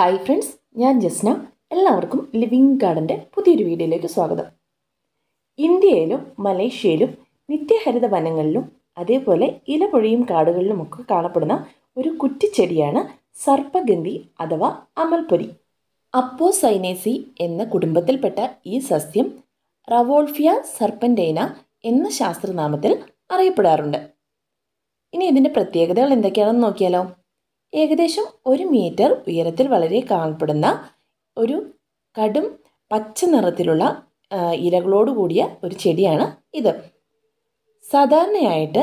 hi friends ഞാൻ ജസ്ന എല്ലാവർക്കും living ഗാർഡൻ്റെ പുതിയൊരു വീഡിയോയിലേക്ക് സ്വാഗതം ഇന്ത്യയിലും മലേഷ്യയിലും നിത്യഹരിത വനങ്ങളിലും അതേപോലെ ഇലപൊഴിയും കാടുകളിലുമൊക്കെ കാണപ്പെടുന്ന ഒരു കുറ്റിച്ചെടിയാണ് സർപ്പഗന്ധി അഥവാ അമൽപൊരി അപ്പോസൈനേസി എന്ന കുടുംബത്തിൽപ്പെട്ട ഈ സസ്യം റവോൾഫിയ സർപ്പൻറ്റൈന എന്ന ശാസ്ത്രനാമത്തിൽ അറിയപ്പെടാറുണ്ട് ഇനി ഇതിൻ്റെ പ്രത്യേകതകൾ എന്തൊക്കെയാണെന്ന് നോക്കിയാലോ ഏകദേശം ഒരു മീറ്റർ ഉയരത്തിൽ വളരെ കാണപ്പെടുന്ന ഒരു കടും പച്ച നിറത്തിലുള്ള ഇലകളോട് കൂടിയ ഒരു ചെടിയാണ് ഇത് സാധാരണയായിട്ട്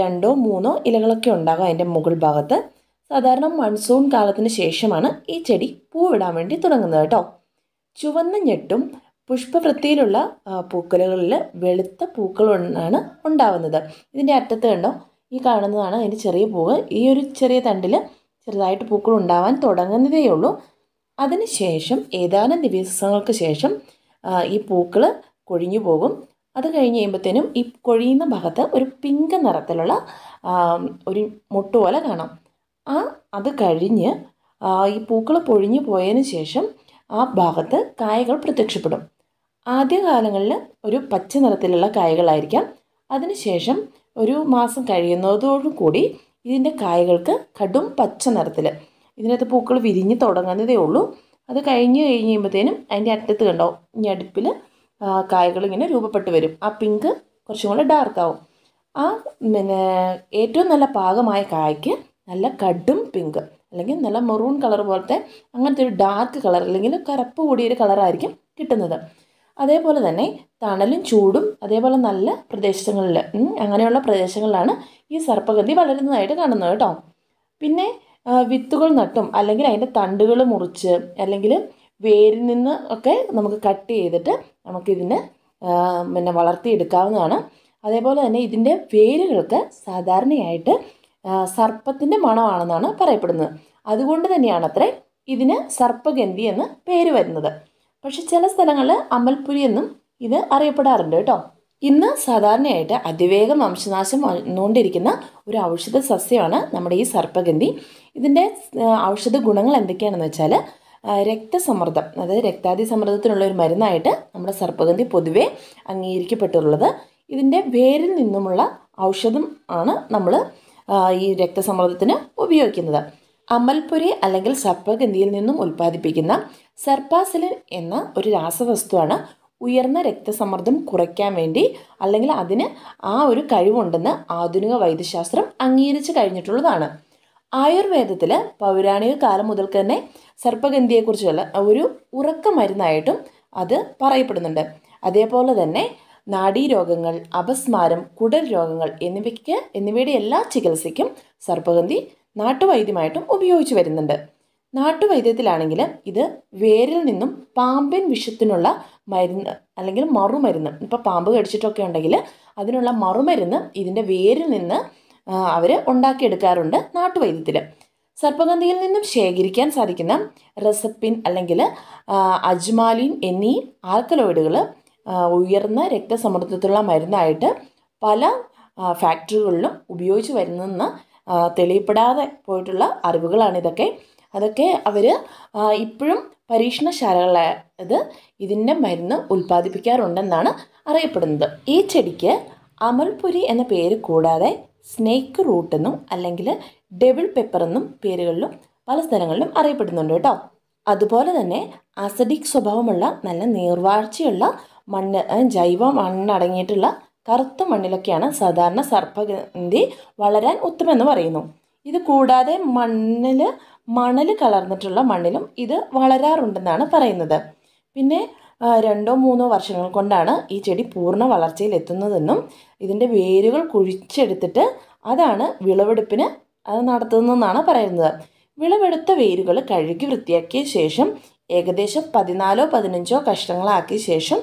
രണ്ടോ മൂന്നോ ഇലകളൊക്കെ ഉണ്ടാകും അതിൻ്റെ മുകൾ ഭാഗത്ത് സാധാരണ മൺസൂൺ കാലത്തിന് ശേഷമാണ് ഈ ചെടി പൂവിടാൻ വേണ്ടി തുടങ്ങുന്നത് കേട്ടോ ചുവന്ന ഞെട്ടും പുഷ്പവൃത്തിയിലുള്ള പൂക്കലുകളിൽ വെളുത്ത പൂക്കളാണ് ഉണ്ടാവുന്നത് ഇതിൻ്റെ അറ്റത്ത് കണ്ടോ ഈ കാണുന്നതാണ് അതിൻ്റെ ചെറിയ പൂവ് ഈ ഒരു ചെറിയ തണ്ടിൽ ചെറുതായിട്ട് പൂക്കൾ ഉണ്ടാവാൻ തുടങ്ങുന്നതേ ഉള്ളൂ അതിനുശേഷം ഏതാനും ദിവസങ്ങൾക്ക് ശേഷം ഈ പൂക്കൾ കൊഴിഞ്ഞു പോകും അത് കഴിഞ്ഞ് കഴിയുമ്പോഴത്തേനും ഈ കൊഴിയുന്ന ഭാഗത്ത് ഒരു പിങ്ക് നിറത്തിലുള്ള ഒരു മുട്ട് പോലെ കാണാം ആ അത് കഴിഞ്ഞ് ഈ പൂക്കൾ പൊഴിഞ്ഞു പോയതിന് ശേഷം ആ ഭാഗത്ത് കായകൾ പ്രത്യക്ഷപ്പെടും ആദ്യകാലങ്ങളിൽ ഒരു പച്ച നിറത്തിലുള്ള കായകളായിരിക്കാം അതിനുശേഷം ഒരു മാസം കഴിയുന്നതോടുകൂടി ഇതിൻ്റെ കായകൾക്ക് കടും പച്ച നിറത്തിൽ ഇതിനകത്ത് പൂക്കൾ വിരിഞ്ഞ് തുടങ്ങുന്നതേ ഉള്ളൂ അത് കഴിഞ്ഞ് കഴിഞ്ഞ് കഴിയുമ്പോഴത്തേനും അതിൻ്റെ അറ്റത്ത് കണ്ടോ ഇനി അടുപ്പിൽ കായകൾ ഇങ്ങനെ രൂപപ്പെട്ട് വരും ആ പിങ്ക് കുറച്ചും കൂടെ ഡാർക്കാവും ആ പിന്നെ ഏറ്റവും നല്ല പാകമായ കായ്ക്ക് നല്ല കടും പിങ്ക് അല്ലെങ്കിൽ നല്ല മെറൂൺ കളർ പോലത്തെ അങ്ങനത്തെ ഒരു ഡാർക്ക് കളർ അല്ലെങ്കിൽ കറുപ്പ് കൂടിയൊരു കളറായിരിക്കും കിട്ടുന്നത് അതേപോലെ തന്നെ തണലും ചൂടും അതേപോലെ നല്ല പ്രദേശങ്ങളിൽ അങ്ങനെയുള്ള പ്രദേശങ്ങളിലാണ് ഈ സർപ്പഗതി വളരുന്നതായിട്ട് കാണുന്നത് കേട്ടോ പിന്നെ വിത്തുകൾ നട്ടും അല്ലെങ്കിൽ അതിൻ്റെ തണ്ടുകൾ മുറിച്ച് അല്ലെങ്കിൽ വേരിൽ നിന്ന് ഒക്കെ നമുക്ക് കട്ട് ചെയ്തിട്ട് നമുക്കിതിനെ പിന്നെ വളർത്തിയെടുക്കാവുന്നതാണ് അതേപോലെ തന്നെ ഇതിൻ്റെ വേരുകൾക്ക് സാധാരണയായിട്ട് സർപ്പത്തിൻ്റെ മണമാണെന്നാണ് പറയപ്പെടുന്നത് അതുകൊണ്ട് തന്നെയാണ് അത്രേ ഇതിന് സർപ്പഗന്ധി എന്ന് പേര് വരുന്നത് പക്ഷെ ചില സ്ഥലങ്ങളിൽ അമൽപുരി എന്നും ഇത് അറിയപ്പെടാറുണ്ട് കേട്ടോ ഇന്ന് സാധാരണയായിട്ട് അതിവേഗം വംശനാശം വന്നുകൊണ്ടിരിക്കുന്ന ഒരു ഔഷധ സസ്യമാണ് നമ്മുടെ ഈ സർപ്പഗന്ധി ഇതിൻ്റെ ഔഷധ ഗുണങ്ങൾ എന്തൊക്കെയാണെന്ന് വെച്ചാൽ രക്തസമ്മർദ്ദം അതായത് രക്താതി സമ്മർദ്ദത്തിനുള്ള ഒരു മരുന്നായിട്ട് നമ്മുടെ സർപ്പഗന്ധി പൊതുവെ അംഗീകരിക്കപ്പെട്ടിട്ടുള്ളത് ഇതിൻ്റെ വേരിൽ നിന്നുമുള്ള ഔഷധം ആണ് നമ്മൾ ഈ രക്തസമ്മർദ്ദത്തിന് ഉപയോഗിക്കുന്നത് അമൽപുരി അല്ലെങ്കിൽ സർപ്പഗന്ധിയിൽ നിന്നും ഉൽപ്പാദിപ്പിക്കുന്ന സർപ്പാസിലിൻ എന്ന ഒരു രാസവസ്തുവാണ് ഉയർന്ന രക്തസമ്മർദ്ദം കുറയ്ക്കാൻ വേണ്ടി അല്ലെങ്കിൽ അതിന് ആ ഒരു കഴിവുണ്ടെന്ന് ആധുനിക വൈദ്യശാസ്ത്രം അംഗീകരിച്ച് കഴിഞ്ഞിട്ടുള്ളതാണ് ആയുർവേദത്തിൽ പൗരാണിക കാലം മുതൽക്ക് തന്നെ സർപ്പഗന്ധിയെക്കുറിച്ചുള്ള ഒരു ഉറക്ക മരുന്നായിട്ടും അത് പറയപ്പെടുന്നുണ്ട് അതേപോലെ തന്നെ നാഡീരോഗങ്ങൾ അപസ്മാരം കുടൽ രോഗങ്ങൾ എന്നിവയ്ക്ക് എന്നിവയുടെ എല്ലാ ചികിത്സയ്ക്കും സർപ്പഗന്ധി നാട്ടുവൈദ്യമായിട്ടും ഉപയോഗിച്ചു വരുന്നുണ്ട് നാട്ടുവൈദ്യത്തിലാണെങ്കിൽ ഇത് വേരിൽ നിന്നും പാമ്പിൻ വിഷത്തിനുള്ള മരുന്ന് അല്ലെങ്കിൽ മറുമരുന്ന് ഇപ്പോൾ പാമ്പ് കടിച്ചിട്ടൊക്കെ ഉണ്ടെങ്കിൽ അതിനുള്ള മറുമരുന്ന് ഇതിൻ്റെ വേരിൽ നിന്ന് അവർ ഉണ്ടാക്കിയെടുക്കാറുണ്ട് നാട്ടുവൈദ്യത്തിൽ സർപ്പഗന്ധിയിൽ നിന്നും ശേഖരിക്കാൻ സാധിക്കുന്ന റെസപ്പിൻ അല്ലെങ്കിൽ അജ്മാലിൻ എന്നീ ആൽക്കലോയിഡുകൾ ഉയർന്ന രക്തസമ്മർദ്ദത്തിലുള്ള മരുന്നായിട്ട് പല ഫാക്ടറികളിലും ഉപയോഗിച്ച് വരുന്നെന്ന് തെളിയപ്പെടാതെ പോയിട്ടുള്ള ഇതൊക്കെ അതൊക്കെ അവർ ഇപ്പോഴും പരീക്ഷണശാലകളെ ഇത് ഇതിൻ്റെ മരുന്ന് ഉൽപ്പാദിപ്പിക്കാറുണ്ടെന്നാണ് അറിയപ്പെടുന്നത് ഈ ചെടിക്ക് അമൽപുരി എന്ന പേര് കൂടാതെ സ്നേക്ക് റൂട്ട് എന്നും അല്ലെങ്കിൽ ഡെബിൾ പെപ്പർ എന്നും പേരുകളിലും പല സ്ഥലങ്ങളിലും അറിയപ്പെടുന്നുണ്ട് കേട്ടോ അതുപോലെ തന്നെ അസഡിക് സ്വഭാവമുള്ള നല്ല നീർവാഴ്ചയുള്ള മണ്ണ് ജൈവ മണ്ണടങ്ങിയിട്ടുള്ള കറുത്ത മണ്ണിലൊക്കെയാണ് സാധാരണ സർപ്പഗന്തി വളരാൻ ഉത്തമെന്ന് പറയുന്നു ഇത് കൂടാതെ മണ്ണിൽ മണൽ കലർന്നിട്ടുള്ള മണ്ണിലും ഇത് വളരാറുണ്ടെന്നാണ് പറയുന്നത് പിന്നെ രണ്ടോ മൂന്നോ വർഷങ്ങൾ കൊണ്ടാണ് ഈ ചെടി പൂർണ്ണ വളർച്ചയിൽ എത്തുന്നതെന്നും ഇതിൻ്റെ വേരുകൾ കുഴിച്ചെടുത്തിട്ട് അതാണ് വിളവെടുപ്പിന് അത് നടത്തുന്നതെന്നാണ് പറയുന്നത് വിളവെടുത്ത വേരുകൾ കഴുകി വൃത്തിയാക്കിയ ശേഷം ഏകദേശം പതിനാലോ പതിനഞ്ചോ കഷ്ണങ്ങളാക്കിയ ശേഷം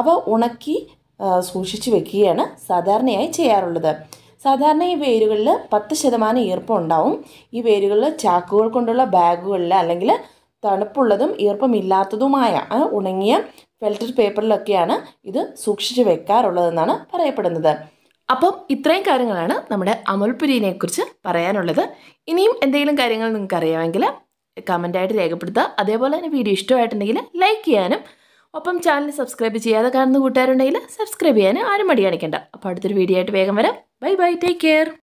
അവ ഉണക്കി സൂക്ഷിച്ചു വെക്കുകയാണ് സാധാരണയായി ചെയ്യാറുള്ളത് സാധാരണ ഈ വേരുകളിൽ പത്ത് ശതമാനം ഈർപ്പം ഉണ്ടാവും ഈ വേരുകളിൽ ചാക്കുകൾ കൊണ്ടുള്ള ബാഗുകളിൽ അല്ലെങ്കിൽ തണുപ്പുള്ളതും ഈർപ്പമില്ലാത്തതുമായ ഉണങ്ങിയ ഫിൽറ്റർ പേപ്പറിലൊക്കെയാണ് ഇത് സൂക്ഷിച്ചു വെക്കാറുള്ളതെന്നാണ് പറയപ്പെടുന്നത് അപ്പം ഇത്രയും കാര്യങ്ങളാണ് നമ്മുടെ അമൽപുരിനെ കുറിച്ച് പറയാനുള്ളത് ഇനിയും എന്തെങ്കിലും കാര്യങ്ങൾ നിങ്ങൾക്ക് അറിയാമെങ്കിൽ കമൻ്റായിട്ട് രേഖപ്പെടുത്തുക അതേപോലെ തന്നെ വീഡിയോ ഇഷ്ടമായിട്ടുണ്ടെങ്കിൽ ലൈക്ക് ചെയ്യാനും ഒപ്പം ചാനൽ സബ്സ്ക്രൈബ് ചെയ്യാതെ കാണുന്ന കൂട്ടുകാരുണ്ടെങ്കിൽ സബ്സ്ക്രൈബ് ചെയ്യാൻ ആരും മടി കാണിക്കേണ്ട അപ്പോൾ അടുത്തൊരു വീഡിയോ ആയിട്ട് വേഗം വരാം ബൈ ബൈ ടേക്ക് കെയർ